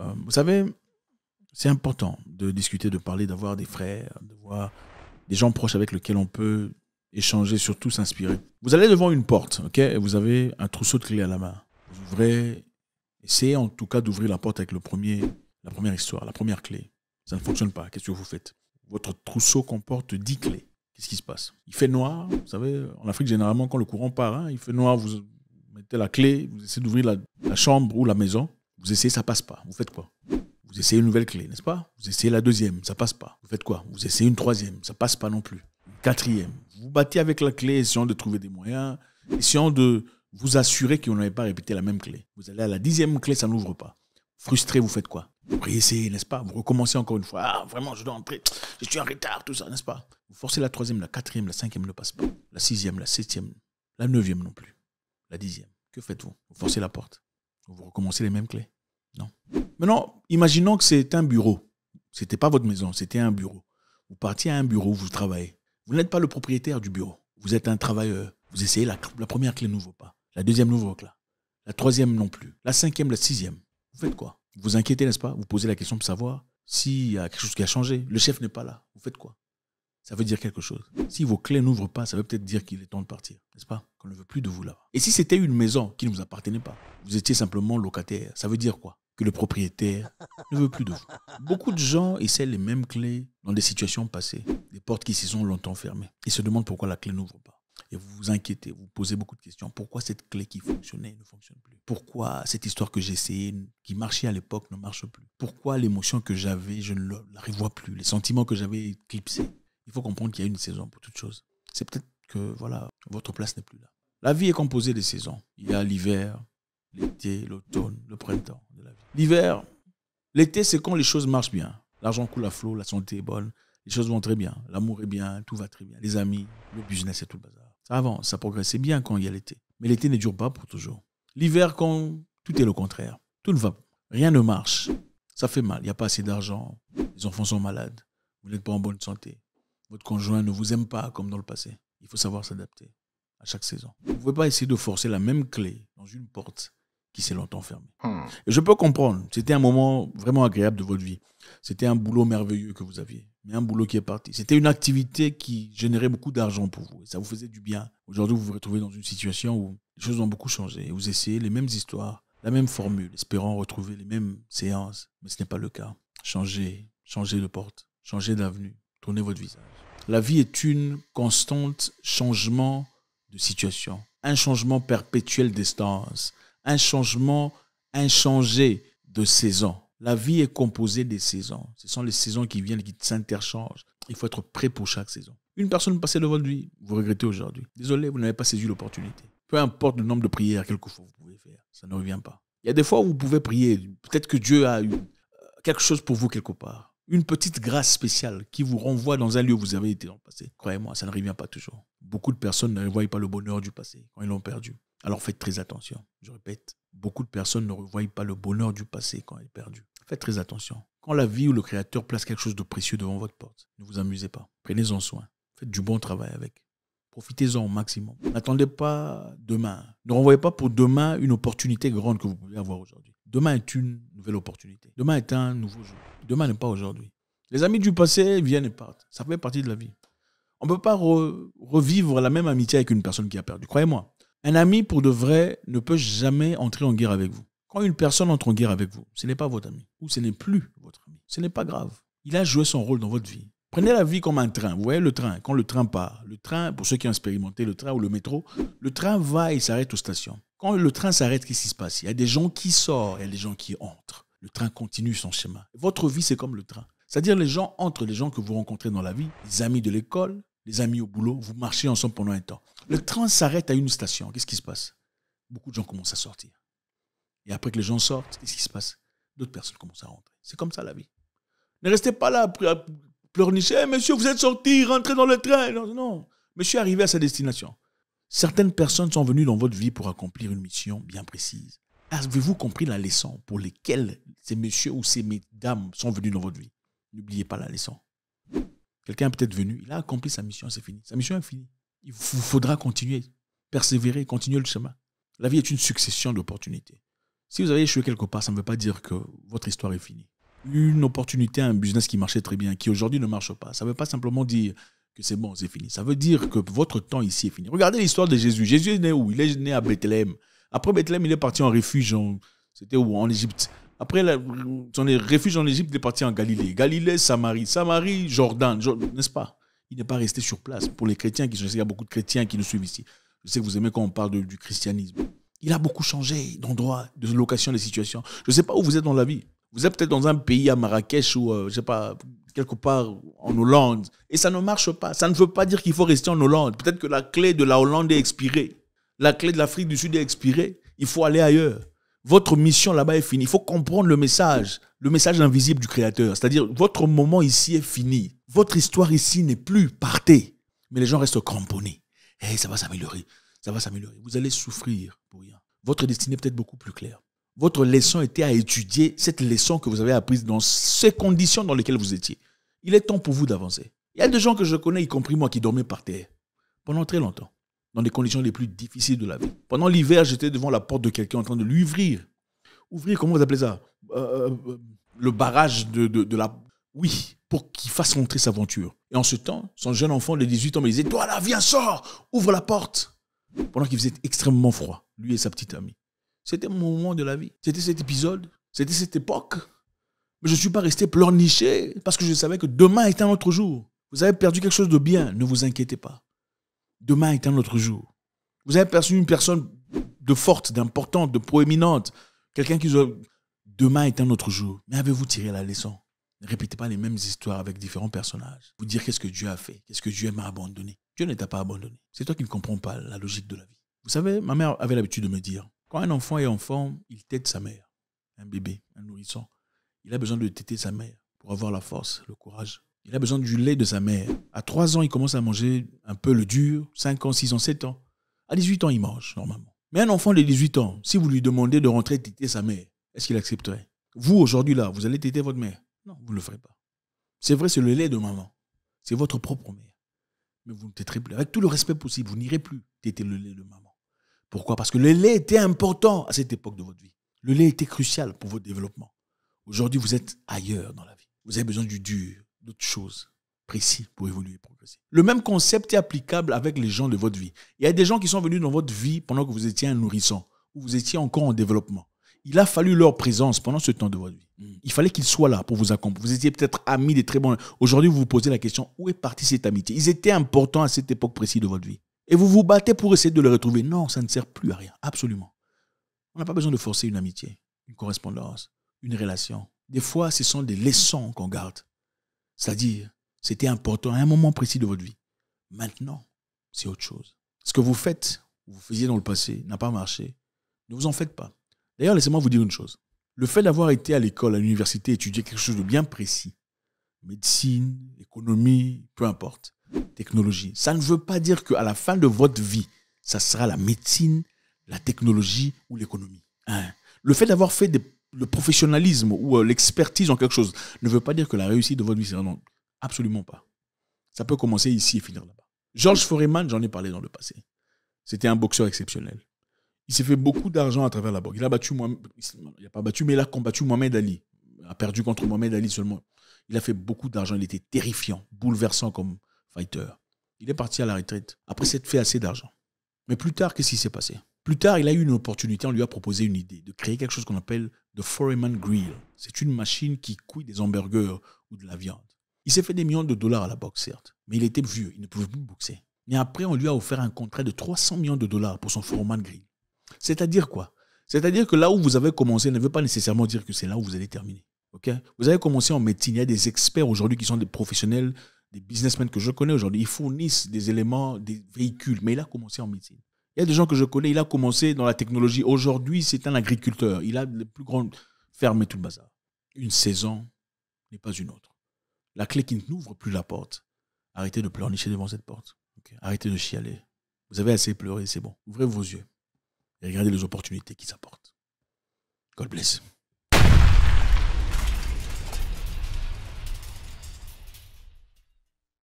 Euh, vous savez, c'est important de discuter, de parler, d'avoir des frères, de voir des gens proches avec lesquels on peut échanger, surtout s'inspirer. Vous allez devant une porte, ok Et vous avez un trousseau de clés à la main. Vous ouvrez, essayez en tout cas d'ouvrir la porte avec le premier, la première histoire, la première clé. Ça ne fonctionne pas. Qu'est-ce que vous faites Votre trousseau comporte 10 clés. Qu'est-ce qui se passe Il fait noir. Vous savez, en Afrique, généralement, quand le courant part, hein, il fait noir, vous mettez la clé, vous essayez d'ouvrir la chambre ou la maison. Vous essayez, ça passe pas. Vous faites quoi Vous essayez une nouvelle clé, n'est-ce pas Vous essayez la deuxième, ça passe pas. Vous faites quoi Vous essayez une troisième, ça passe pas non plus. quatrième. Vous battez avec la clé, essayant de trouver des moyens, essayant de vous assurer que vous n'avez pas répété la même clé. Vous allez à la dixième clé, ça n'ouvre pas. Frustré, vous faites quoi Vous réessayez, n'est-ce pas Vous recommencez encore une fois. Ah, vraiment, je dois entrer. Je suis en retard, tout ça, n'est-ce pas Vous forcez la troisième, la quatrième, la cinquième ne passe pas. La sixième, la septième, la neuvième non plus. La dixième. Que faites-vous Vous forcez la porte. Vous recommencez les mêmes clés. Non. Maintenant, imaginons que c'est un bureau. Ce n'était pas votre maison, c'était un bureau. Vous partiez à un bureau, vous travaillez. Vous n'êtes pas le propriétaire du bureau. Vous êtes un travailleur. Vous essayez la, première clé, ne vaut pas. La deuxième, ne vaut pas. La troisième, non plus. La cinquième, la sixième. Vous faites quoi Vous vous inquiétez, n'est-ce pas Vous posez la question pour savoir s'il y a quelque chose qui a changé. Le chef n'est pas là. Vous faites quoi ça veut dire quelque chose. Si vos clés n'ouvrent pas, ça veut peut-être dire qu'il est temps de partir, n'est-ce pas Qu'on ne veut plus de vous là-bas. Et si c'était une maison qui ne vous appartenait pas, vous étiez simplement locataire, ça veut dire quoi Que le propriétaire ne veut plus de vous. Beaucoup de gens essaient les mêmes clés dans des situations passées, des portes qui s'y sont longtemps fermées, Ils se demandent pourquoi la clé n'ouvre pas. Et vous vous inquiétez, vous posez beaucoup de questions. Pourquoi cette clé qui fonctionnait ne fonctionne plus Pourquoi cette histoire que j'essayais, qui marchait à l'époque, ne marche plus Pourquoi l'émotion que j'avais, je ne la revois plus Les sentiments que j'avais éclipsés il faut comprendre qu'il y a une saison pour toute chose. C'est peut-être que voilà, votre place n'est plus là. La vie est composée de saisons. Il y a l'hiver, l'été, l'automne, le printemps de la vie. L'hiver, l'été, c'est quand les choses marchent bien. L'argent coule à flot, la santé est bonne, les choses vont très bien, l'amour est bien, tout va très bien, les amis, le business et tout le bazar. Ça avance, ça progresse bien quand il y a l'été. Mais l'été ne dure pas pour toujours. L'hiver, quand tout est le contraire, tout ne va pas. Rien ne marche. Ça fait mal, il n'y a pas assez d'argent, les enfants sont malades, vous n'êtes pas en bonne santé, votre conjoint ne vous aime pas comme dans le passé. Il faut savoir s'adapter à chaque saison. Vous ne pouvez pas essayer de forcer la même clé dans une porte qui s'est longtemps fermée. Hmm. je peux comprendre, c'était un moment vraiment agréable de votre vie. C'était un boulot merveilleux que vous aviez, mais un boulot qui est parti. C'était une activité qui générait beaucoup d'argent pour vous. Et ça vous faisait du bien. Aujourd'hui, vous vous retrouvez dans une situation où les choses ont beaucoup changé. vous essayez les mêmes histoires, la même formule, espérant retrouver les mêmes séances. Mais ce n'est pas le cas. Changez, changez de porte, changez d'avenue, Tournez votre visage. La vie est une constante changement de situation, un changement perpétuel d'estance, un changement inchangé de saison. La vie est composée des saisons. Ce sont les saisons qui viennent et qui s'interchangent. Il faut être prêt pour chaque saison. Une personne passait devant lui, vous regrettez aujourd'hui. Désolé, vous n'avez pas saisi l'opportunité. Peu importe le nombre de prières, quelquefois vous pouvez faire, ça ne revient pas. Il y a des fois où vous pouvez prier. Peut-être que Dieu a eu euh, quelque chose pour vous quelque part une petite grâce spéciale qui vous renvoie dans un lieu où vous avez été dans le passé. Croyez-moi, ça ne revient pas toujours. Beaucoup de personnes ne revoyent pas le bonheur du passé quand ils l'ont perdu. Alors faites très attention. Je répète, beaucoup de personnes ne revoient pas le bonheur du passé quand il est perdu. Faites très attention. Quand la vie ou le créateur place quelque chose de précieux devant votre porte, ne vous amusez pas. Prenez-en soin. Faites du bon travail avec. Profitez-en au maximum. N'attendez pas demain. Ne renvoyez pas pour demain une opportunité grande que vous pouvez avoir aujourd'hui. Demain est une nouvelle opportunité. Demain est un nouveau jour. Demain n'est pas aujourd'hui. Les amis du passé viennent et partent. Ça fait partie de la vie. On ne peut pas revivre la même amitié avec une personne qui a perdu. Croyez-moi, un ami pour de vrai ne peut jamais entrer en guerre avec vous. Quand une personne entre en guerre avec vous, ce n'est pas votre ami ou ce n'est plus votre ami. Ce n'est pas grave. Il a joué son rôle dans votre vie. Prenez la vie comme un train. Vous voyez le train, quand le train part, le train, pour ceux qui ont expérimenté le train ou le métro, le train va et s'arrête aux stations. Quand le train s'arrête, qu'est-ce qui se passe Il y a des gens qui sortent, et y des gens qui entrent. Le train continue son chemin. Votre vie, c'est comme le train. C'est-à-dire les gens entrent, les gens que vous rencontrez dans la vie, les amis de l'école, les amis au boulot, vous marchez ensemble pendant un temps. Le train s'arrête à une station. Qu'est-ce qui se passe Beaucoup de gens commencent à sortir. Et après que les gens sortent, qu'est-ce qui se passe D'autres personnes commencent à rentrer. C'est comme ça la vie. Ne restez pas là à pleurnicher. Eh, monsieur, vous êtes sorti, rentrez dans le train. Non, non. Monsieur est arrivé à sa destination. Certaines personnes sont venues dans votre vie pour accomplir une mission bien précise. Avez-vous compris la leçon pour laquelle ces messieurs ou ces mesdames sont venus dans votre vie N'oubliez pas la leçon. Quelqu'un est peut-être venu, il a accompli sa mission, c'est fini. Sa mission est finie. Il vous faudra continuer, persévérer, continuer le chemin. La vie est une succession d'opportunités. Si vous avez échoué quelque part, ça ne veut pas dire que votre histoire est finie. Une opportunité, un business qui marchait très bien, qui aujourd'hui ne marche pas, ça ne veut pas simplement dire que c'est bon, c'est fini. Ça veut dire que votre temps ici est fini. Regardez l'histoire de Jésus. Jésus est né où Il est né à Bethléem. Après Bethléem, il est parti en refuge. En... C'était où En Égypte. Après son refuge en Égypte, il est parti en Galilée. Galilée, Samarie. Samarie, Jordan. N'est-ce pas Il n'est pas resté sur place. Pour les chrétiens qui sont ici, il y a beaucoup de chrétiens qui nous suivent ici. Je sais que vous aimez quand on parle du christianisme. Il a beaucoup changé d'endroit, de location, de situation. Je ne sais pas où vous êtes dans la vie. Vous êtes peut-être dans un pays à Marrakech ou, euh, je sais pas, quelque part en Hollande. Et ça ne marche pas. Ça ne veut pas dire qu'il faut rester en Hollande. Peut-être que la clé de la Hollande est expirée. La clé de l'Afrique du Sud est expirée. Il faut aller ailleurs. Votre mission là-bas est finie. Il faut comprendre le message, le message invisible du Créateur. C'est-à-dire, votre moment ici est fini. Votre histoire ici n'est plus. partée. Mais les gens restent cramponnés. Hey, eh, ça va s'améliorer. Ça va s'améliorer. Vous allez souffrir pour rien. Votre destinée est peut être beaucoup plus claire votre leçon était à étudier cette leçon que vous avez apprise dans ces conditions dans lesquelles vous étiez. Il est temps pour vous d'avancer. Il y a des gens que je connais, y compris moi, qui dormaient par terre pendant très longtemps, dans les conditions les plus difficiles de la vie. Pendant l'hiver, j'étais devant la porte de quelqu'un en train de lui ouvrir. Ouvrir, comment vous appelez ça euh, euh, euh, Le barrage de, la... Oui, pour qu'il fasse rentrer sa aventure. Et en ce temps, son jeune enfant de 18 ans me disait, toi là, viens, sors, ouvre la porte. Pendant qu'il faisait extrêmement froid, lui et sa petite amie. C'était mon moment de la vie. C'était cet épisode, c'était cette époque mais je ne suis pas resté pleurniché parce que je savais que demain était un autre jour. Vous avez perdu quelque chose de bien, ne vous inquiétez pas. Demain est un autre jour. Vous avez perdu une personne de forte, d'importante, de proéminente, quelqu'un qui... Demain est un autre jour. Mais avez-vous tiré la leçon Ne répétez pas les mêmes histoires avec différents personnages. Vous dire qu'est-ce que Dieu a fait, qu'est-ce que Dieu m'a abandonné. Dieu ne t'a pas abandonné. C'est toi qui ne comprends pas la logique de la vie. Vous savez, ma mère avait l'habitude de me dire, quand un enfant est enfant, il t'aide sa mère, un bébé, un nourrisson. Il a besoin de téter sa mère pour avoir la force, le courage. Il a besoin du lait de sa mère. À 3 ans, il commence à manger un peu le dur. 5 ans, 6 ans, 7 ans. À 18 ans, il mange normalement. Mais un enfant de 18 ans, si vous lui demandez de rentrer téter sa mère, est-ce qu'il accepterait Vous, aujourd'hui, là, vous allez téter votre mère Non, vous ne le ferez pas. C'est vrai, c'est le lait de maman. C'est votre propre mère. Mais vous ne téterez plus. Avec tout le respect possible, vous n'irez plus téter le lait de maman. Pourquoi Parce que le lait était important à cette époque de votre vie. Le lait était crucial pour votre développement. Aujourd'hui, vous êtes ailleurs dans la vie. Vous avez besoin du dur, d'autres choses précises pour évoluer et progresser. Le même concept est applicable avec les gens de votre vie. Il y a des gens qui sont venus dans votre vie pendant que vous étiez un nourrisson, ou vous étiez encore en développement. Il a fallu leur présence pendant ce temps de votre vie. Hmm. Il fallait qu'ils soient là pour vous accompagner. Vous étiez peut-être amis des très bons. Aujourd'hui, vous vous posez la question où est partie cette amitié Ils étaient importants à cette époque précise de votre vie. Et vous vous battez pour essayer de les retrouver. Non, ça ne sert plus à rien. Absolument. On n'a pas besoin de forcer une amitié, une correspondance une relation. Des fois, ce sont des leçons qu'on garde. C'est-à-dire, c'était important à un moment précis de votre vie. Maintenant, c'est autre chose. Ce que vous faites, vous faisiez dans le passé, n'a pas marché. Ne vous en faites pas. D'ailleurs, laissez-moi vous dire une chose. Le fait d'avoir été à l'école, à l'université, étudier quelque chose de bien précis, médecine, économie, peu importe, technologie, ça ne veut pas dire qu'à la fin de votre vie, ça sera la médecine, la technologie ou l'économie. Hein. Le fait d'avoir fait des le professionnalisme ou euh, l'expertise en quelque chose ne veut pas dire que la réussite de votre vie, c'est non, absolument pas. Ça peut commencer ici et finir là-bas. George Foreman, j'en ai parlé dans le passé. C'était un boxeur exceptionnel. Il s'est fait beaucoup d'argent à travers la boxe. Il a battu, il a pas battu, mais il a combattu Mohamed Ali. Il a perdu contre Mohamed Ali seulement. Il a fait beaucoup d'argent. Il était terrifiant, bouleversant comme fighter. Il est parti à la retraite après s'être fait assez d'argent. Mais plus tard, qu'est-ce qui s'est passé Plus tard, il a eu une opportunité. On lui a proposé une idée de créer quelque chose qu'on appelle The Foreman Grill. C'est une machine qui couille des hamburgers ou de la viande. Il s'est fait des millions de dollars à la boxe, certes, mais il était vieux, il ne pouvait plus boxer. Mais après, on lui a offert un contrat de 300 millions de dollars pour son Foreman Grill. C'est-à-dire quoi C'est-à-dire que là où vous avez commencé ne veut pas nécessairement dire que c'est là où vous allez terminer. vous avez commencé en médecine, il y a des experts aujourd'hui qui sont des professionnels, des businessmen que je connais aujourd'hui. Ils fournissent des éléments, des véhicules, mais il a commencé en médecine. Il y a des gens que je connais, il a commencé dans la technologie. Aujourd'hui, c'est un agriculteur. Il a les plus grandes fermes et tout le bazar. Une saison n'est pas une autre. La clé qui ne n'ouvre plus la porte. Arrêtez de pleurnicher devant cette porte. Arrêtez de chialer. Vous avez assez pleuré, c'est bon. Ouvrez vos yeux et regardez les opportunités qui s'apportent. God bless.